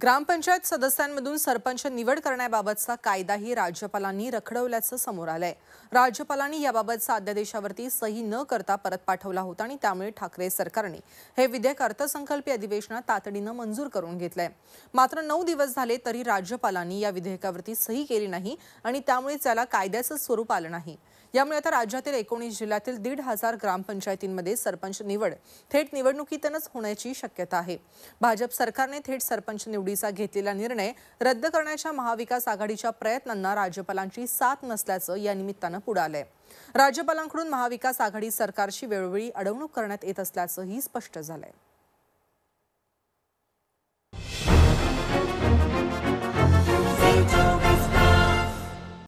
ग्रामपंचायत सदस्यांमधून सरपंच निवड करण्याबाबतचा कायदाही राज्यपालांनी रखडवल्याचं समोर आलंय राज्यपालांनी याबाबतचा अध्यादेशावरती सही न करता परत पाठवला होता आणि त्यामुळे ठाकरे सरकारने हे विधेयक अर्थसंकल्पीय अधिवेशनात तातडीनं मंजूर करून घेतलंय मात्र नऊ दिवस झाले तरी राज्यपालांनी या विधेयकावरती सही केली नाही आणि त्यामुळे त्याला कायद्याचं स्वरूप आलं नाही यामुळे आता राज्यातील एकोणीस जिल्ह्यातील दीड हजार ग्रामपंचायतींमध्ये सरपंच निवड थेट निवडणुकीतूनच होण्याची शक्यता आहे भाजप सरकारने थेट सरपंच निवडीचा घेतलेला निर्णय रद्द करण्याच्या महाविकास आघाडीच्या प्रयत्नांना राज्यपालांची साथ नसल्याचं या निमित्तानं पुढे आलंय राज्यपालांकडून महाविकास आघाडी सरकारची वेळोवेळी अडवणूक करण्यात येत असल्याचंही स्पष्ट झालंय